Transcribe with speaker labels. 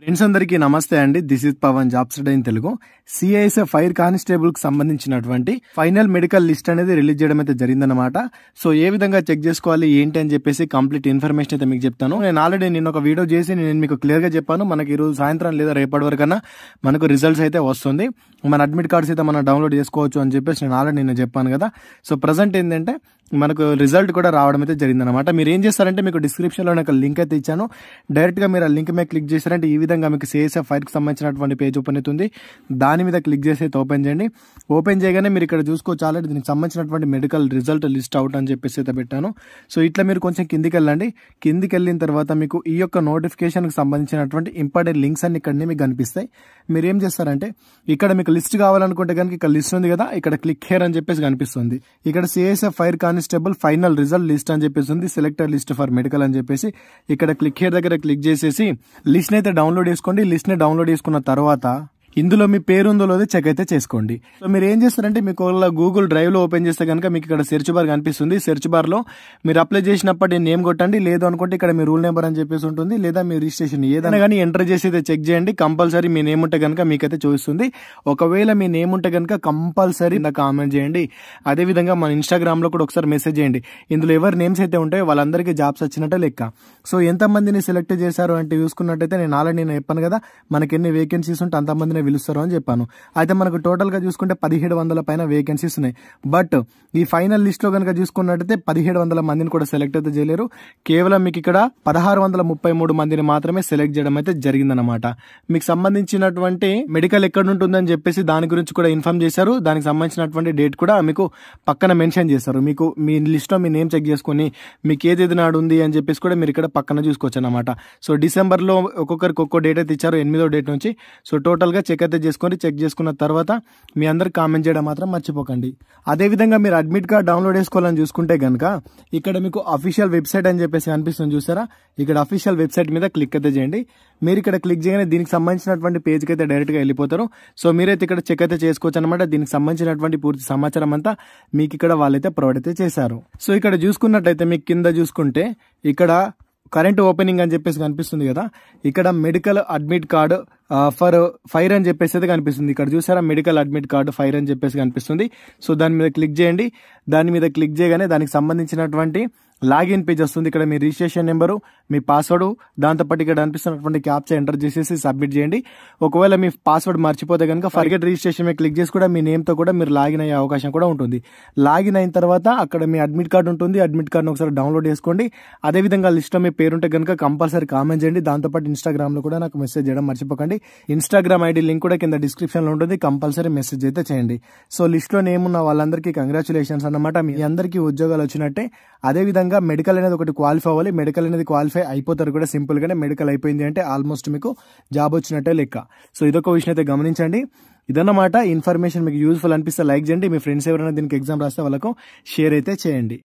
Speaker 1: friends అందరికీ నమస్తే అండి this is Pavan jobs in Telugu CISF fire constable కు సంబంధించినటువంటి ఫైనల్ మెడికల్ లిస్ట్ అనేది రిలీజ్ చేయడం అయితే జరిగిందనమాట సో ఏ విధంగా చెక్ చేసుకోవాలి ఏంటి అని చెప్పేసి కంప్లీట్ ఇన్ఫర్మేషన్ అయితే మీకు చెప్తాను నేను ఆల్రెడీ నేను ఒక వీడియో చేసి నేను మీకు క్లియర్ గా చెప్పాను మనకి ఈరోజు సాయంత్రం లేదా రేపటి వరకు మనకు రిజల్ట్స్ అయితే వస్తుంది మన అడ్మిట్ కార్డ్స్ అయితే మనం డౌన్లోడ్ చేసుకోవచ్చు అని చెప్పేసి నేను ఆల్రెడీ నేను చెప్పాను కదా సో ప్రజెంట్ ఏంటంటే మనకు రిజల్ట్ కూడా రావడం అయితే జరిగిందనమాట మీరు ఏం చేస్తారంటే మీకు డిస్క్రిప్షన్లో ఒక లింక్ అయితే ఇచ్చాను డైరెక్ట్గా మీరు ఆ లింక్ మీద క్లిక్ చేశారంటే ఈ విధంగా మీకు సిఎస్ఎఫ్ ఫైర్కి సంబంధించినటువంటి పేజ్ ఓపెన్ అవుతుంది దాని మీద క్లిక్ చేసి అయితే ఓపెన్ చేయండి ఓపెన్ చేయగానే మీరు ఇక్కడ చూసుకోవచ్చు దీనికి సంబంధించినటువంటి మెడికల్ రిజల్ట్ లిస్ట్ అవుట్ అని చెప్పేసి అయితే పెట్టాను సో ఇట్లా మీరు కొంచెం కిందికి వెళ్ళండి కిందికి వెళ్ళిన తర్వాత మీకు ఈ యొక్క నోటిఫికేషన్కి సంబంధించినటువంటి ఇంపార్టెంట్ లింక్స్ అన్ని ఇక్కడనే మీకు కనిపిస్తాయి మీరు ఏం చేస్తారంటే ఇక్కడ మీకు లిస్ట్ కావాలనుకుంటే కనుక ఇక్కడ లిస్ట్ ఉంది కదా ఇక్కడ క్లిక్ హేర్ అని చెప్పేసి కనిపిస్తుంది ఇక్కడ సిఎస్ఎఫ్ ఫైర్ కానీ కానిస్టేబుల్ ఫైనల్ రిజల్ట్ లిస్ట్ అని చెప్పేసి ఉంది సెలెక్టర్ లిస్ట్ ఫర్ మెడికల్ అని చెప్పేసి ఇక్కడ క్లిక్ హియర్ దగ్గర క్లిక్ చేసేసి లిస్ట్ అయితే డౌన్లోడ్ చేసుకోండి లిస్ట్ ని డౌన్లోడ్ చేసుకున్న తర్వాత ఇందులో మీ పేరు ఉందో లేదో చెక్ అయితే చేసుకోండి సో మీరు ఏం చేస్తారంటే మీకు ఒకవేళ గూగుల్ డ్రైవ్లో ఓపెన్ చేస్తే కనుక మీకు ఇక్కడ సెర్చ్ బార్ కనిపిస్తుంది సెర్చ్ బార్లో మీరు అప్లై చేసినప్పటి నేమ్ కొట్టండి లేదు అనుకుంటే ఇక్కడ మీ రూల్ నెంబర్ అని చెప్పేసి ఉంటుంది లేదా మీ రిజిస్ట్రేషన్ ఏదైనా కానీ ఎంటర్ చేసి అయితే చెక్ చేయండి కంపల్సరీ మీ నేమ్ ఉంటే కనుక మీకైతే చూపిస్తుంది ఒకవేళ మీ నేమ్ ఉంటే కనుక కంపల్సరీ నాకు కామెంట్ చేయండి అదేవిధంగా మన ఇన్స్టాగ్రామ్లో కూడా ఒకసారి మెసేజ్ చేయండి ఇందులో ఎవరి నేమ్స్ అయితే ఉంటాయో వాళ్ళందరికీ జాబ్స్ వచ్చినట్టే లెక్క సో ఎంతమందిని సెలెక్ట్ చేశారు అంటే చూసుకున్నట్టయితే నేను ఆల్రెడీ నేను చెప్పాను కదా మనకి ఎన్ని వేకెన్సీస్ ఉంటే అంతమందిని పైన పిలుస్తారు అని చెప్పాను అయితే మనకు టోటల్గా చూసుకుంటే పదిహేడు వందల పైన వేకెన్సీస్ ఉన్నాయి బట్ ఈ ఫైనల్ లిస్ట్లో కనుక చూసుకున్నట్టయితే పదిహేడు వందల మందిని కూడా సెలెక్ట్ అయితే చేయలేరు కేవలం మీకు ఇక్కడ పదహారు వందల ముప్పై మూడు మందిని మాత్రమే సెలెక్ట్ చేయడం అయితే జరిగిందనమాట మీకు సంబంధించినటువంటి మెడికల్ ఎక్కడ ఉంటుందని చెప్పేసి దాని గురించి కూడా ఇన్ఫామ్ చేశారు దానికి సంబంధించినటువంటి డేట్ కూడా మీకు పక్కన మెన్షన్ చేశారు మీకు మీ లిస్ట్లో మీ నేమ్ చెక్ చేసుకొని మీకు ఏది ఏది నాడు ఉంది అని చెప్పేసి కూడా మీరు ఇక్కడ పక్కన చూసుకోవచ్చు అనమాట సో డిసెంబర్లో ఒక్కొక్కరికి ఒక్కో డేట్ అయితే ఇచ్చారు ఎనిమిదో డేట్ నుంచి సో టోటల్గా చెక్ అయితే చేసుకొని చెక్ చేసుకున్న తర్వాత మీ అందరు కామెంట్ చేయడం మాత్రం మర్చిపోకండి అదేవిధంగా మీరు అడ్మిట్ కార్డ్ డౌన్లోడ్ చేసుకోవాలని చూసుకుంటే కనుక ఇక్కడ మీకు అఫీషియల్ వెబ్సైట్ అని చెప్పేసి కనిపిస్తుంది చూసారా ఇక్కడ అఫీషియల్ వెబ్సైట్ మీద క్లిక్ అయితే చేయండి మీరు ఇక్కడ క్లిక్ చేయగానే దీనికి సంబంధించినటువంటి పేజ్కి అయితే డైరెక్ట్గా వెళ్ళిపోతారు సో మీరైతే ఇక్కడ చెక్ అయితే చేసుకోవచ్చు అనమాట దీనికి సంబంధించినటువంటి పూర్తి సమాచారం అంతా మీకు ఇక్కడ వాళ్ళైతే ప్రొవైడ్ అయితే చేశారు సో ఇక్కడ చూసుకున్నట్టయితే మీకు కింద చూసుకుంటే ఇక్కడ కరెంట్ ఓపెనింగ్ అని చెప్పేసి కనిపిస్తుంది కదా ఇక్కడ medical admit card for fire అని చెప్పేసి అయితే కనిపిస్తుంది ఇక్కడ చూసారా మెడికల్ అడ్మిట్ కార్డు ఫైర్ అని చెప్పేసి కనిపిస్తుంది సో దాని మీద క్లిక్ చేయండి దాని మీద క్లిక్ చేయగానే దానికి సంబంధించినటువంటి లాగిన్ పేజ్ వస్తుంది ఇక్కడ మీ రిజిస్ట్రేషన్ నెంబరు మీ పాస్వర్డ్ దాంతోపాటు ఇక్కడ అనిపిస్తున్నటువంటి క్యాప్చర్ ఎంటర్ చేసేసి సబ్మిట్ చేయండి ఒకవేళ మీ పాస్వర్డ్ మర్చిపోతే కనుక ఫర్గెట్ రిజిస్ట్రేషన్ మీద క్లిక్ చేసి కూడా మీ నేమ్తో కూడా మీరు లాగిన్ అయ్యే అవకాశం కూడా ఉంటుంది లాగిన్ అయిన తర్వాత అక్కడ మీ అడ్మిట్ కార్డు ఉంటుంది అడ్మిట్ కార్డును ఒకసారి డౌన్లోడ్ చేసుకోండి అదేవిధంగా లిస్ట్లో మీ పేరుంటే కనుక కంపల్సరీ కామెంట్ చేయండి దాంతోపాటు ఇన్స్టాగ్రామ్లో కూడా నాకు మెసేజ్ చేయడం మర్చిపోకండి ఇన్స్టాగ్రామ్ ఐడి లింక్ కూడా కింద డిస్క్రిప్షన్లో ఉంటుంది కంపల్సరీ మెసేజ్ అయితే చేయండి సో లిస్ట్లో నేమున్న వాళ్ళందరికీ కంగ్రాచులేషన్స్ అన్నమాట మీ అందరికీ ఉద్యోగాలు వచ్చినట్టే అదేవిధంగా ఖచ్చితంగా మెడికల్ అనేది ఒకటి క్వాలిఫై అవ్వాలి మెడికల్ అనేది క్వాలిఫై అయిపోతారు కూడా గానే మెడికల్ అయిపోయింది అంటే ఆల్మోస్ట్ మీకు జాబ్ వచ్చినట్టే లెక్క సో ఇదొక విషయం అయితే గమనించండి ఇదన్నమాట ఇన్ఫర్మేషన్ మీకు యూజ్ఫుల్ అనిపిస్తే లైక్ చేయండి మీ ఫ్రెండ్స్ ఎవరైనా దీనికి ఎగ్జామ్ రాస్తే వాళ్ళకు షేర్ అయితే చేయండి